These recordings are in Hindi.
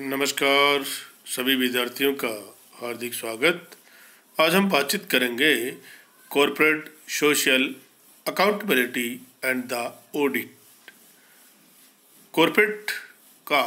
नमस्कार सभी विद्यार्थियों का हार्दिक स्वागत आज हम बातचीत करेंगे corporate social accountability and the audit corporate का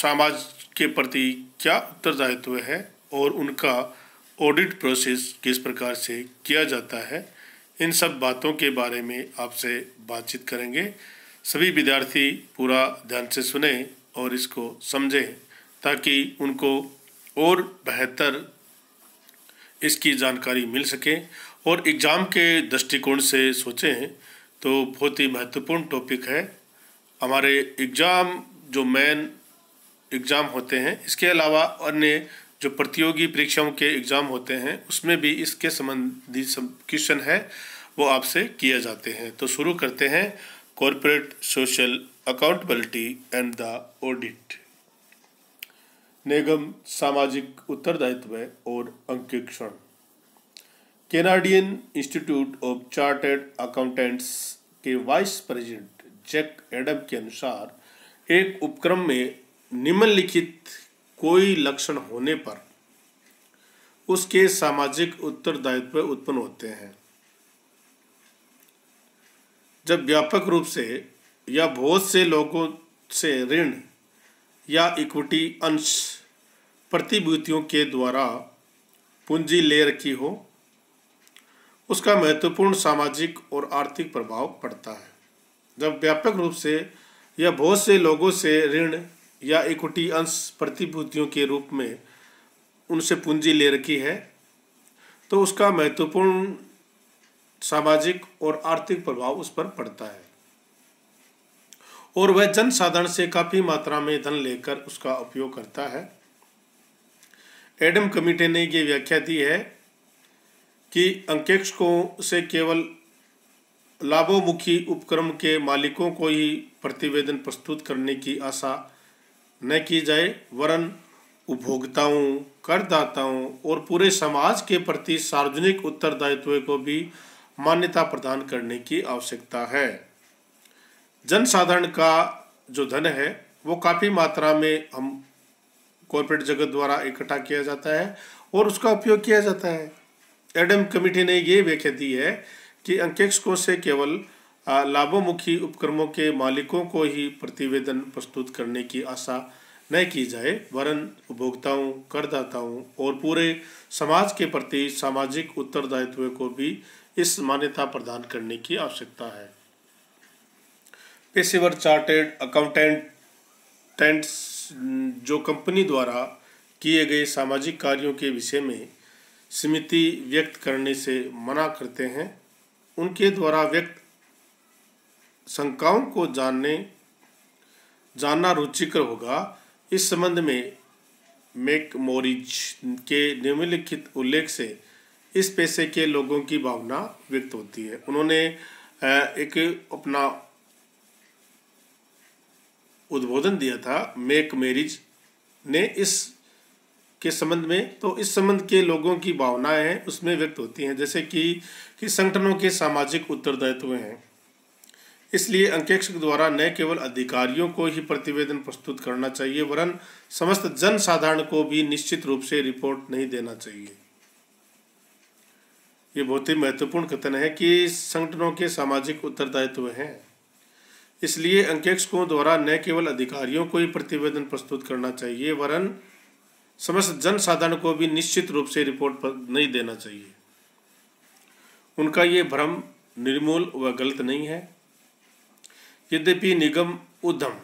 समाज के प्रति क्या उत्तरदायित्व है और उनका ऑडिट प्रोसेस किस प्रकार से किया जाता है इन सब बातों के बारे में आपसे बातचीत करेंगे सभी विद्यार्थी पूरा ध्यान से सुने और इसको समझें ताकि उनको और बेहतर इसकी जानकारी मिल सके और एग्ज़ाम के दृष्टिकोण से सोचें तो बहुत ही महत्वपूर्ण टॉपिक है हमारे एग्ज़ाम जो मेन एग्ज़ाम होते हैं इसके अलावा अन्य जो प्रतियोगी परीक्षाओं के एग्ज़ाम होते हैं उसमें भी इसके संबंधी क्वेश्चन है वो आपसे किए जाते हैं तो शुरू करते हैं corporate social accountability and the audit निगम सामाजिक उत्तरदायित्व और अंकेक्षण Canadian Institute of Chartered Accountants के वाइस प्रेसिडेंट जैक एडम के अनुसार एक उपक्रम में निम्नलिखित कोई लक्षण होने पर उसके सामाजिक उत्तरदायित्व उत्पन्न होते हैं जब व्यापक रूप से या बहुत से लोगों से ऋण या इक्विटी अंश प्रतिभूतियों के द्वारा पूंजी ले रखी हो उसका महत्वपूर्ण सामाजिक और आर्थिक प्रभाव पड़ता है जब व्यापक रूप से या बहुत से लोगों से ऋण या इक्विटी अंश प्रतिभूतियों के रूप में उनसे पूंजी ले रखी है तो उसका महत्वपूर्ण सामाजिक और आर्थिक प्रभाव उस पर पड़ता है और वह जनसाधारण से काफ़ी मात्रा में धन लेकर उसका उपयोग करता है एडम कमिटे ने यह व्याख्या दी है कि अंकेक्षकों से केवल लाभोमुखी उपक्रम के मालिकों को ही प्रतिवेदन प्रस्तुत करने की आशा न की जाए वरन उपभोक्ताओं करदाताओं और पूरे समाज के प्रति सार्वजनिक उत्तरदायित्व को भी मान्यता प्रदान करने की आवश्यकता है जनसाधारण का जो धन है वो काफ़ी मात्रा में हम कॉरपोरेट जगत द्वारा इकट्ठा किया जाता है और उसका उपयोग किया जाता है एडम कमेटी ने ये व्याख्या दी है कि अंकेक्ष को से केवल लाभोमुखी उपक्रमों के मालिकों को ही प्रतिवेदन प्रस्तुत करने की आशा न की जाए वरन उपभोक्ताओं करदाताओं और पूरे समाज के प्रति सामाजिक उत्तरदायित्व को भी इस मान्यता प्रदान करने की आवश्यकता है पेशेवर चार्टेड अकाउंटेंट टेंट्स जो कंपनी द्वारा किए गए सामाजिक कार्यों के विषय में समिति व्यक्त करने से मना करते हैं उनके द्वारा व्यक्त शंकाओं को जानने जानना रुचिकर होगा इस संबंध में मेक मोरिज के निम्नलिखित उल्लेख से इस पेशे के लोगों की भावना व्यक्त होती है उन्होंने एक अपना उद्बोधन दिया था मेक मेरिज ने इस के संबंध में तो इस संबंध के लोगों की भावनाएं हैं उसमें व्यक्त होती हैं जैसे कि कि संगठनों के सामाजिक उत्तरदायित्व हैं इसलिए अंकेक्षक द्वारा न केवल अधिकारियों को ही प्रतिवेदन प्रस्तुत करना चाहिए वरन समस्त जन साधारण को भी निश्चित रूप से रिपोर्ट नहीं देना चाहिए ये बहुत ही महत्वपूर्ण कथन है कि संगठनों के सामाजिक उत्तरदायित्व हैं इसलिए अंकेक्षकों द्वारा न केवल अधिकारियों को ही प्रतिवेदन प्रस्तुत करना चाहिए वरन समस्त जनसाधारण को भी निश्चित रूप से रिपोर्ट पर नहीं देना चाहिए उनका ये भ्रम निर्मूल व गलत नहीं है यद्यपि निगम उद्यम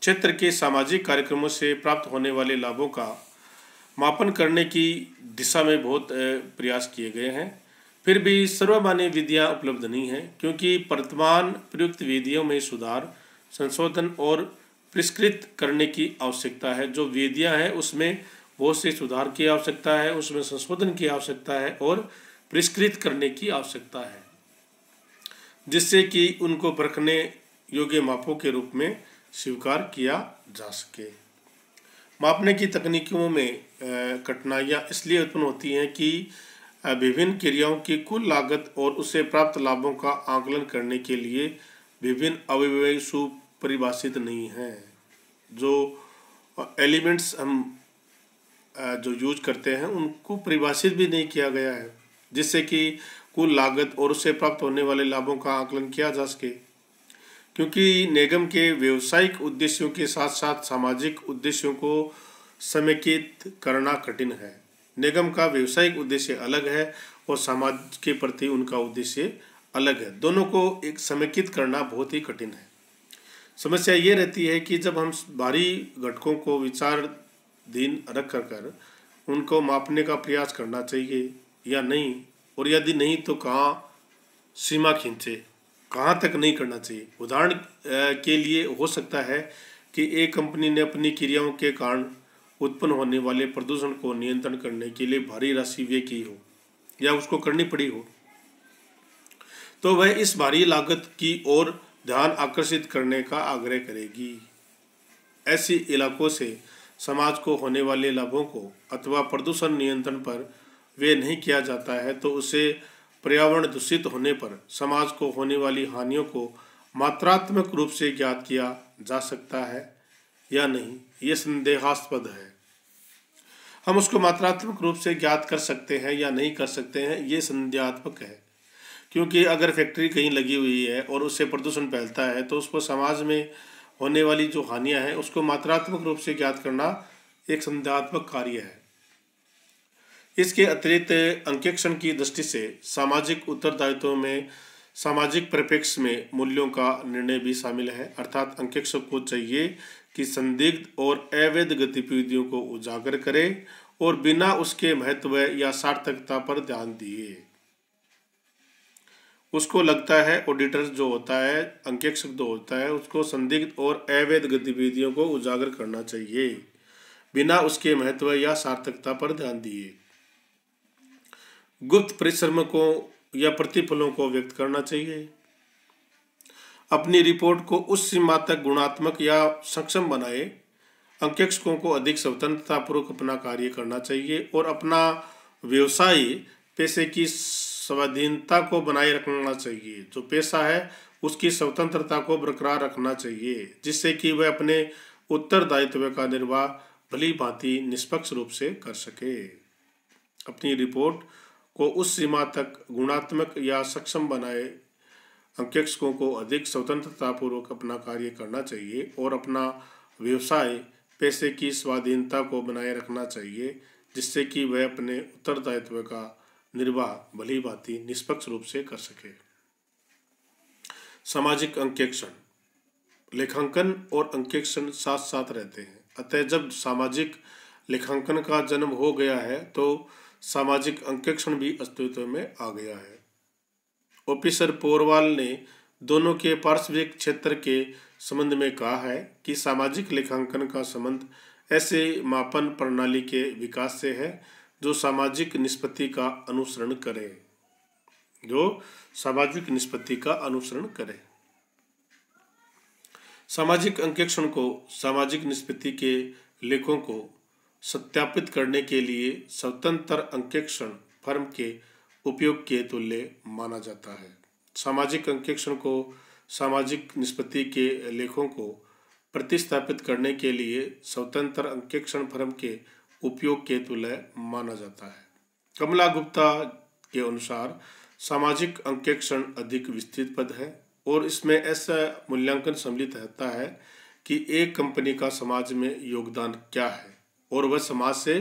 क्षेत्र के सामाजिक कार्यक्रमों से प्राप्त होने वाले लाभों का मापन करने की दिशा में बहुत प्रयास किए गए हैं फिर भी सर्वमान्य विधियाँ उपलब्ध नहीं है क्योंकि वर्तमान प्रयुक्त विधियों में सुधार संशोधन और परिष्कृत करने की आवश्यकता है जो वेदियाँ हैं उसमें बहुत से सुधार की आवश्यकता है उसमें संशोधन की आवश्यकता है और परिष्कृत करने की आवश्यकता है जिससे कि उनको परखने योग्य मापों के रूप में स्वीकार किया जा सके मापने की तकनीकियों में कठिनाइयाँ इसलिए उत्पन्न होती हैं कि विभिन्न क्रियाओं की कुल लागत और उससे प्राप्त लाभों का आकलन करने के लिए विभिन्न अव्यय सुपरिभाषित नहीं हैं जो एलिमेंट्स हम जो यूज करते हैं उनको परिभाषित भी नहीं किया गया है जिससे कि कुल लागत और उससे प्राप्त होने वाले लाभों का आकलन किया जा सके क्योंकि निगम के व्यवसायिक उद्देश्यों के साथ साथ सामाजिक उद्देश्यों को समेकित करना कठिन है निगम का व्यवसायिक उद्देश्य अलग है और समाज के प्रति उनका उद्देश्य अलग है दोनों को एक समेकित करना बहुत ही कठिन है समस्या ये रहती है कि जब हम भारी घटकों को विचारधीन रख कर कर उनको मापने का प्रयास करना चाहिए या नहीं और यदि नहीं तो कहाँ सीमा खींचे कहाँ तक नहीं करना चाहिए उदाहरण के लिए हो सकता है कि एक कंपनी ने अपनी क्रियाओं के कारण उत्पन्न होने वाले प्रदूषण को नियंत्रण करने के लिए भारी राशि व्यय की हो या उसको करनी पड़ी हो तो वह इस भारी लागत की ओर ध्यान आकर्षित करने का आग्रह करेगी ऐसे इलाकों से समाज को होने वाले लाभों को अथवा प्रदूषण नियंत्रण पर वे नहीं किया जाता है तो उसे पर्यावरण दूषित होने पर समाज को होने वाली हानियों को मात्रात्मक रूप से ज्ञात किया जा सकता है या नहीं ये संदेहास्पद है हम उसको मात्रात्मक रूप से ज्ञात कर सकते हैं या नहीं कर सकते हैं ये संदेहात्मक है क्योंकि अगर फैक्ट्री कहीं लगी हुई है और उससे प्रदूषण फैलता है तो उसको समाज में होने वाली जो हानियां हैं उसको मात्रात्मक रूप से ज्ञात करना एक संदेहात्मक कार्य है इसके अतिरिक्त अंकेक्षण की दृष्टि से सामाजिक उत्तरदायित्व में सामाजिक परिप्रेक्ष्य में मूल्यों का निर्णय भी शामिल है अर्थात अंकेक्षक को चाहिए कि संदिग्ध और अवैध गतिविधियों को उजागर करे और बिना उसके महत्व या सार्थकता पर ध्यान दिए उसको लगता है ऑडिटर जो होता है अंकेक्षक जो होता है उसको संदिग्ध और अवैध गतिविधियों को उजागर करना चाहिए बिना उसके महत्व या सार्थकता पर ध्यान दिए गुप्त परिश्रम को या प्रतिफलों को व्यक्त करना चाहिए अपनी रिपोर्ट को उस सीमा तक गुणात्मक या सक्षम बनाए अंकेक्षकों को अधिक स्वतंत्रतापूर्वक अपना कार्य करना चाहिए और अपना व्यवसाय पेशे की स्वाधीनता को बनाए रखना चाहिए जो पेशा है उसकी स्वतंत्रता को बरकरार रखना चाहिए जिससे कि वह अपने उत्तरदायित्व का निर्वाह भली भांति निष्पक्ष रूप से कर सके अपनी रिपोर्ट को उस सीमा तक गुणात्मक या सक्षम बनाए अंकेक्षकों को अधिक स्वतंत्रतापूर्वक अपना कार्य करना चाहिए और अपना व्यवसाय पैसे की स्वाधीनता को बनाए रखना चाहिए जिससे कि वह अपने उत्तरदायित्व का निर्वाह भली भांति निष्पक्ष रूप से कर सके सामाजिक अंकेक्षण लेखांकन और अंकेक्षण साथ साथ रहते हैं अतः जब सामाजिक लेखांकन का जन्म हो गया है तो सामाजिक अंकेक्षण भी अस्तित्व में आ गया है ऑफिसर पोरवाल ने दोनों के पार्श्विक क्षेत्र के संबंध में कहा है कि सामाजिक लेखांकन का संबंध ऐसे मापन प्रणाली के विकास से है जो सामाजिक निष्पत्ति का अनुसरण करे जो सामाजिक निष्पत्ति का अनुसरण करे सामाजिक अंकेक्षण को सामाजिक निष्पत्ति के लेखों को सत्यापित करने के लिए स्वतंत्र अंकेक्षण फर्म के उपयोग के तुल्य माना जाता है सामाजिक अंकेक्षण को सामाजिक निष्पत्ति के लेखों को प्रतिस्थापित करने के लिए स्वतंत्र अंकेक्षण फर्म के उपयोग के तुल्य माना जाता है कमला गुप्ता के अनुसार सामाजिक अंकेक्षण अधिक विस्तृत पद है और इसमें ऐसा मूल्यांकन सम्मिलित रहता है कि एक कंपनी का समाज में योगदान क्या है और वह समाज से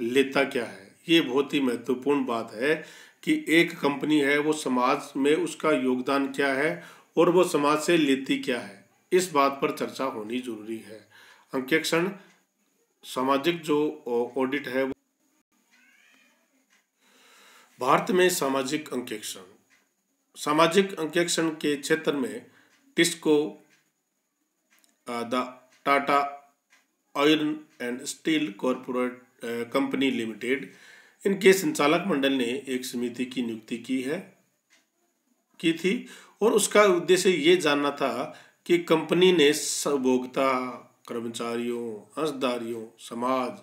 लेता क्या है ये बहुत ही महत्वपूर्ण बात है कि एक कंपनी है वो समाज में उसका योगदान क्या है और वो समाज से लेती क्या है इस बात पर चर्चा होनी जरूरी है अंकेक्षण सामाजिक जो ऑडिट है भारत में सामाजिक अंकेक्षण सामाजिक अंकेक्षण के क्षेत्र में TISCO the Tata iron and steel corporate company limited इनके संचालक मंडल ने एक समिति की नियुक्ति की है की थी और उसका उद्देश्य ये जानना था कि कंपनी ने उपभोक्ता कर्मचारियों अंशदारियों समाज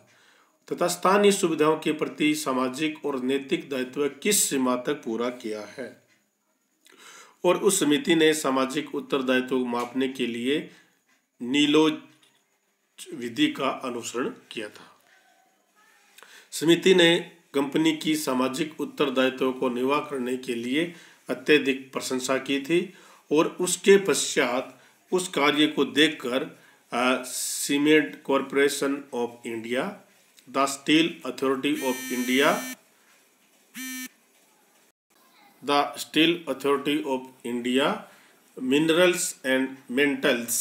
तथा स्थानीय सुविधाओं के प्रति सामाजिक और नैतिक दायित्व किस सीमा तक पूरा किया है और उस समिति ने सामाजिक उत्तरदायित्व मापने के लिए नीलोज विधि का अनुसरण किया था समिति ने कंपनी की सामाजिक उत्तरदायित्व को निर्वाह करने के लिए अत्यधिक प्रशंसा की थी और उसके पश्चात उस कार्य को देखकर cement corporation of India the steel authority of India the steel authority of India minerals and metals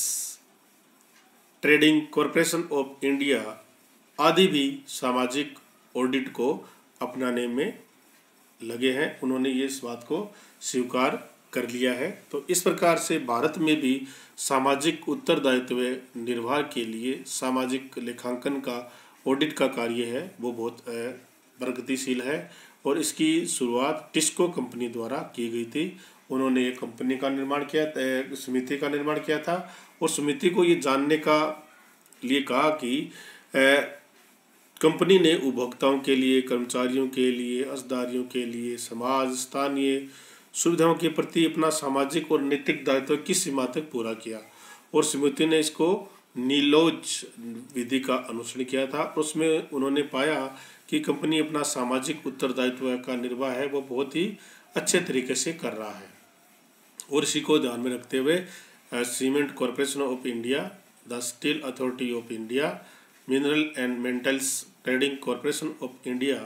trading corporation of India आदि भी सामाजिक ऑडिट को अपनाने में लगे हैं उन्होंने ये इस बात को स्वीकार कर लिया है तो इस प्रकार से भारत में भी सामाजिक उत्तरदायित्व निर्वाह के लिए सामाजिक लेखांकन का ऑडिट का कार्य है वो बहुत प्रगतिशील है और इसकी शुरुआत टिस्को कंपनी द्वारा की गई थी उन्होंने एक कंपनी का निर्माण किया समिति का निर्माण किया था और समिति को ये जानने का लिए कहा कि कंपनी ने उपभोक्ताओं के लिए कर्मचारियों के लिए असदारियों के लिए समाज स्थानीय सुविधाओं के प्रति अपना सामाजिक और नैतिक दायित्व किस सीमा तक पूरा किया और समिति ने इसको नीलोज विधि का अनुसरण किया था और उसमें उन्होंने पाया कि कंपनी अपना सामाजिक उत्तरदायित्व का निर्वाह है वो बहुत ही अच्छे तरीके से कर रहा है और इसी को ध्यान में रखते हुए cement corporation of India the steel authority of India mineral and metals trading corporation of India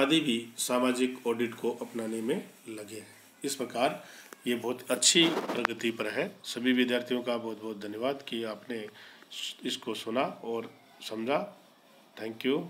आदि भी सामाजिक ऑडिट को अपनाने में लगे हैं इस प्रकार ये बहुत अच्छी प्रगति पर है सभी विद्यार्थियों का बहुत बहुत धन्यवाद कि आपने इसको सुना और समझा थैंक यू